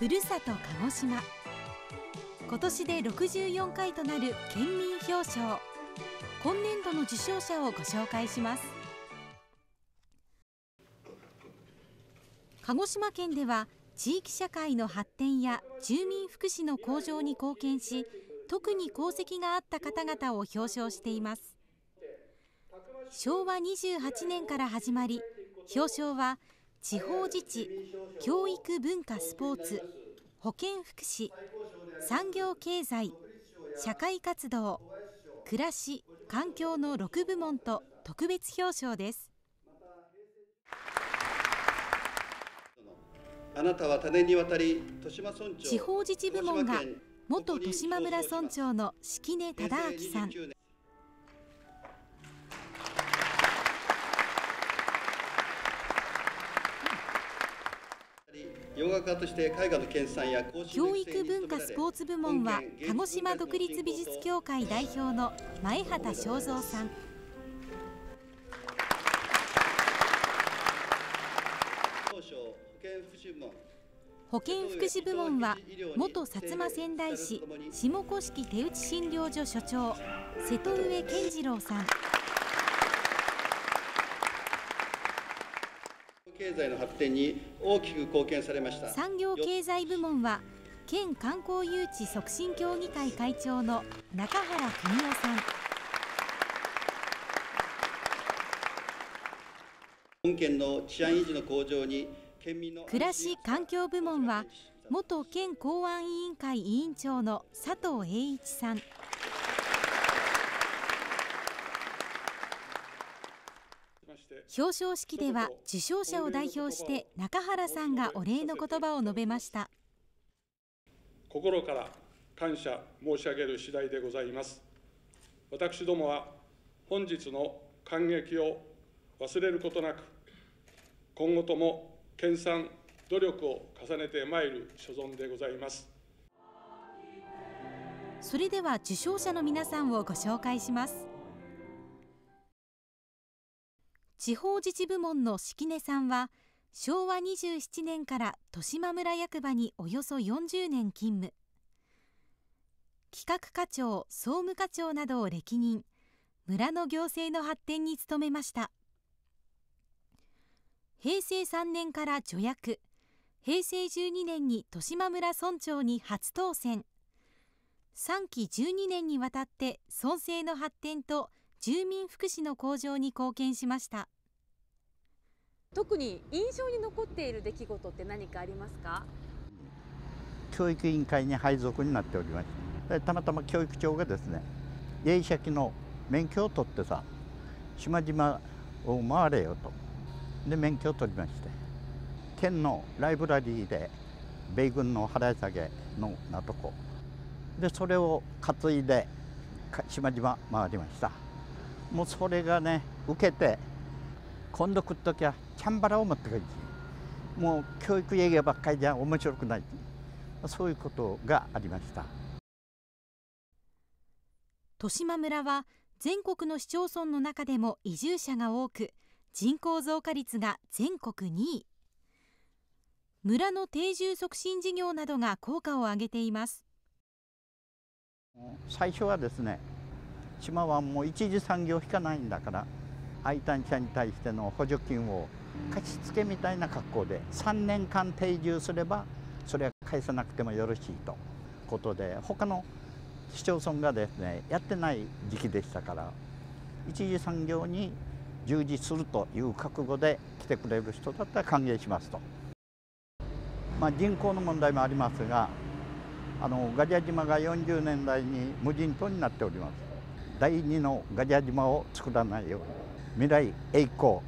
ふるさと鹿児島今年で64回となる県民表彰今年度の受賞者をご紹介します鹿児島県では地域社会の発展や住民福祉の向上に貢献し特に功績があった方々を表彰しています昭和28年から始まり表彰は地方自治教育文化スポーツ保健福祉産業経済社会活動暮らし環境の6部門と特別表彰ですあなたは多年にわたり豊島村長地方自治部門が元豊島村村長の式根忠明さん洋画家として絵画の研鑽や教育文化スポーツ部門は鹿児島独立美術協会代表の前畑正三さん保健福祉部門は元薩摩仙台市下甑手打診療所所長瀬戸上健次郎さん経済の発展に大きく貢献されました産業経済部門は県観光誘致促進協議会会長の中原文夫さん本県の治安維持の向上に県民の暮らし環境部門は元県公安委員会委員長の佐藤栄一さん表彰式では受賞者を代表して中原さんがお礼の言葉を述べました心から感謝申し上げる次第でございます私どもは本日の感激を忘れることなく今後とも研鑽努力を重ねてまいる所存でございますそれでは受賞者の皆さんをご紹介します地方自治部門の式根さんは昭和27年から豊島村役場におよそ40年勤務企画課長総務課長などを歴任村の行政の発展に努めました平成3年から助役平成12年に豊島村村長に初当選3期12年にわたって村政の発展と住民福祉の向上に貢献しました特に印象に残っている出来事って何かありますか教育委員会に配属になっておりましてたまたま教育長がですね映写機の免許を取ってさ島々を回れよとで免許を取りまして県のライブラリーで米軍の払い下げのなとこでそれを担いで島々回りましたもうそれがね受けて今度食っときゃキャンバラを持ってくるもう教育営業ばっかりじゃ面白くないそういうことがありました豊島村は全国の市町村の中でも移住者が多く人口増加率が全国2位村の定住促進事業などが効果を上げています最初はですね島はもう一次産業しかないんだから配達者に対しての補助金を貸し付けみたいな格好で3年間定住すればそれは返さなくてもよろしいということで他の市町村がですねやってない時期でしたから一次産業に従事するという覚悟で来てくれる人だったら歓迎しますと、まあ、人口の問題もありますがあのガジャ島が40年代に無人島になっております第2のガジャ島を作らないように未来栄光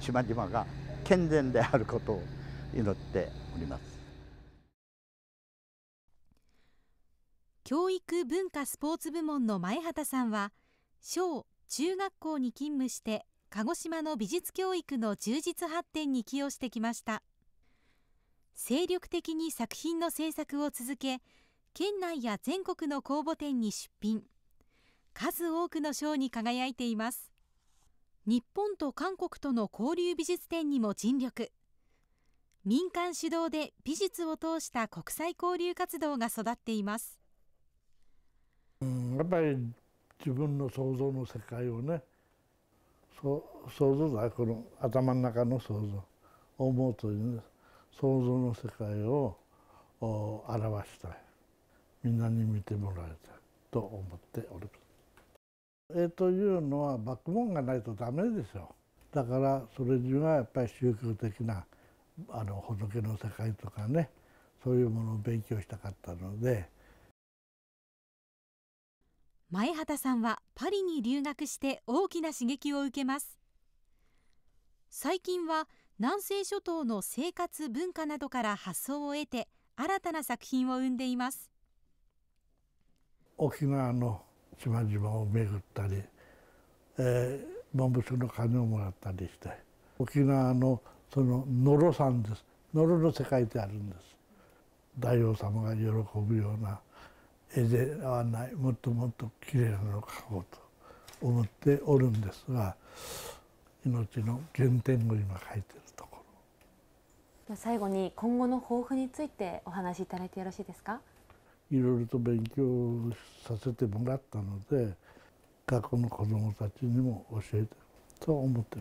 島々が健全であることを祈っております教育文化スポーツ部門の前畑さんは小中学校に勤務して鹿児島の美術教育の充実発展に寄与してきました精力的に作品の制作を続け県内や全国の公募展に出品数多くの賞に輝いています日本と韓国との交流美術展にも尽力民間主導で美術を通した国際交流活動が育っていますうんやっぱり自分の想像の世界をねそ想像だこの頭の中の想像思うという、ね、想像の世界を表したいみんなに見てもらいたいと思っております。え絵というのはバックボーンがないとダメですよだからそれにはやっぱり宗教的なあの仏の世界とかねそういうものを勉強したかったので前畑さんはパリに留学して大きな刺激を受けます最近は南西諸島の生活文化などから発想を得て新たな作品を生んでいます沖縄の島々を巡ったり、えー、部省の金をもらったりして沖縄のその野呂さんです野呂の世界であるんです。大王様が喜ぶような絵ではないもっともっと綺麗なのを描こうと思っておるんですが命の原点を今描いてるところ最後に今後の抱負についてお話しいただいてよろしいですかいろいろと勉強させてもらったので学校の子どもたちにも教えてと思って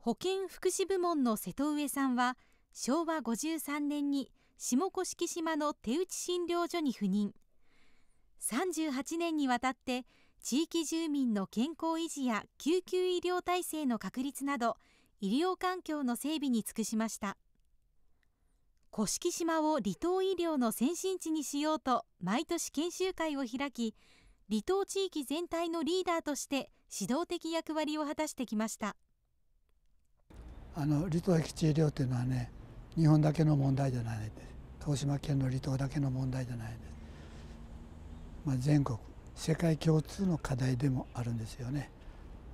保健福祉部門の瀬戸上さんは昭和53年に下甑島の手打ち診療所に赴任38年にわたって地域住民の健康維持や救急医療体制の確立など医療環境の整備に尽くしました。甑島を離島医療の先進地にしようと毎年研修会を開き離島地域全体のリーダーとして指導的役割を果たしてきましたあの離島駅地医療というのはね日本だけの問題じゃないです鹿児島県の離島だけの問題じゃないです、まあ、全国世界共通の課題でもあるんですよね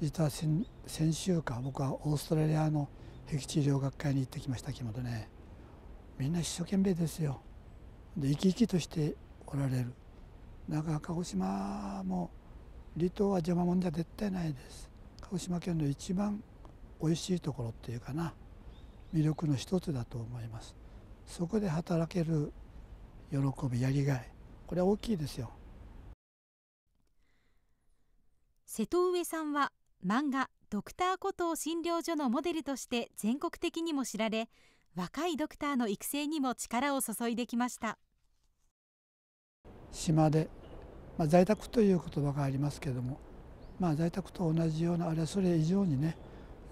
実は先週か僕はオーストラリアの僻地医療学会に行ってきました木本ねみんな一生懸命ですよで生き生きとしておられるなんか鹿児島も離島は邪魔者じゃ絶対ないです鹿児島県の一番おいしいところっていうかな魅力の一つだと思いますそこで働ける喜びやりがいこれは大きいですよ瀬戸上さんは漫画「ドクターコトー診療所」のモデルとして全国的にも知られ若いドクターの育成にも力を注いできました島で、まあ、在宅という言葉がありますけれども、まあ、在宅と同じようなあれそれ以上にね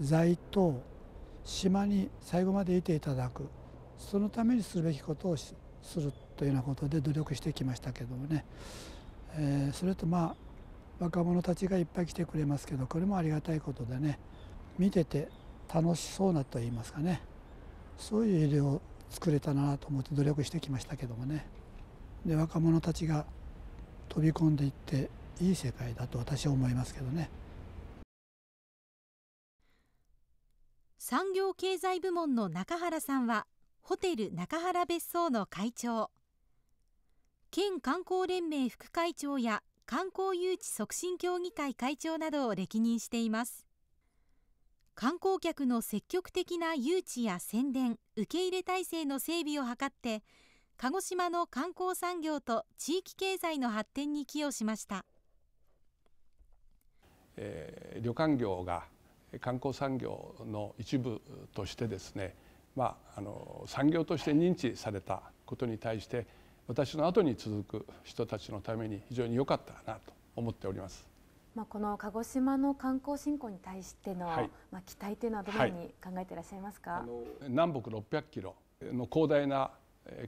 在島島に最後までいていただくそのためにするべきことをするというようなことで努力してきましたけどもね、えー、それとまあ若者たちがいっぱい来てくれますけどこれもありがたいことでね見てて楽しそうなと言いますかねそういう家を作れたなと思って努力してきましたけどもねで若者たちが飛び込んでいっていい世界だと私は思いますけどね産業経済部門の中原さんはホテル中原別荘の会長県観光連盟副会長や観光誘致促進協議会会長などを歴任しています観光客の積極的な誘致や宣伝、受け入れ体制の整備を図って、鹿児島の観光産業と地域経済の発展に寄与しました、えー、旅館業が観光産業の一部としてですね、まあ、あの産業として認知されたことに対して私の後に続く人たちのために非常に良かったなと思っております。まあ、この鹿児島の観光振興に対しての、はい、まあ、期待というのはどのように考えていらっしゃいますか、はい、南北600キロの広大な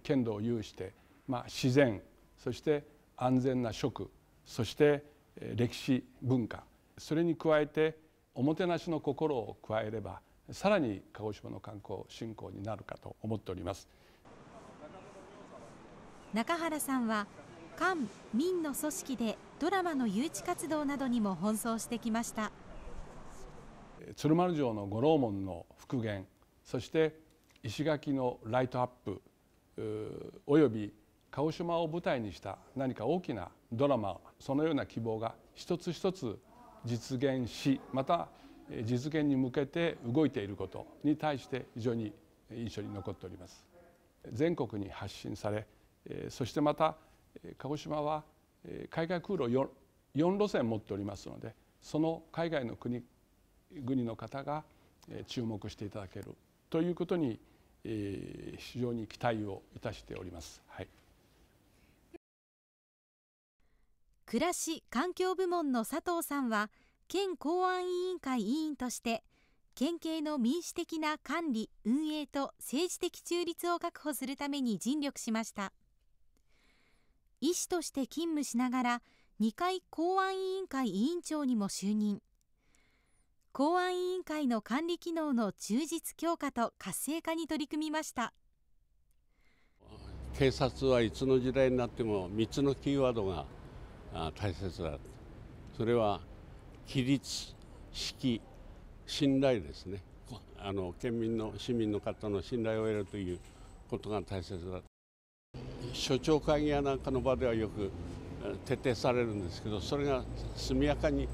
県土を有して、まあ、自然そして安全な食そして歴史文化それに加えておもてなしの心を加えればさらに鹿児島の観光振興になるかと思っております中原さんは官民の組織でドラマの誘致活動などにも奔走してきました鶴丸城の五郎門の復元そして石垣のライトアップおよび鹿児島を舞台にした何か大きなドラマそのような希望が一つ一つ実現しまた実現に向けて動いていることに対して非常に印象に残っております全国に発信されそしてまた鹿児島は海外空路 4, 4路線持っておりますのでその海外の国国の方が注目していただけるということに非常に期待をいたしております。はい暮らし環境部門の佐藤さんは県公安委員会委員として県警の民主的な管理運営と政治的中立を確保するために尽力しました。医師として勤務しながら2回公安委員会委員長にも就任公安委員会の管理機能の充実強化と活性化に取り組みました警察はいつの時代になっても3つのキーワードが大切だそれは規律式信頼ですねあの県民の市民の方の信頼を得るということが大切だ所長会議やなんかの場ではよく徹底されるんですけどそれが速やかに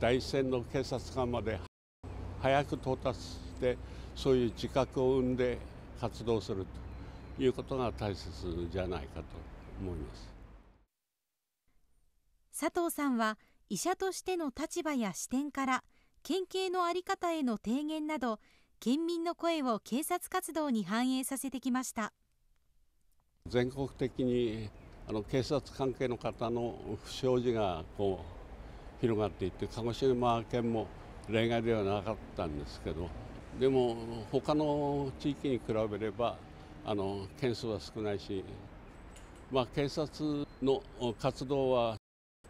第一線の警察官まで早く到達してそういう自覚を生んで活動するということが大切じゃないかと思います佐藤さんは医者としての立場や視点から県警の在り方への提言など県民の声を警察活動に反映させてきました。全国的にあの警察関係の方の不祥事がこう広がっていって鹿児島県も例外ではなかったんですけどでも他の地域に比べればあの件数は少ないし、まあ、警察の活動は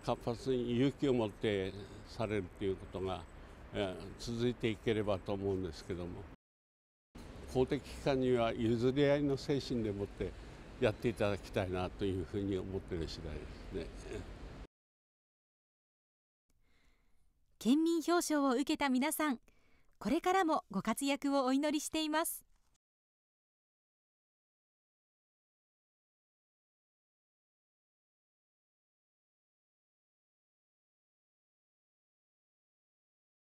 活発に勇気を持ってされるということが、え続いていければと思うんですけども公的機関には譲り合いの精神でもってやっていただきたいなというふうに思っている次第ですね。県民表彰を受けた皆さん、これからもご活躍をお祈りしています。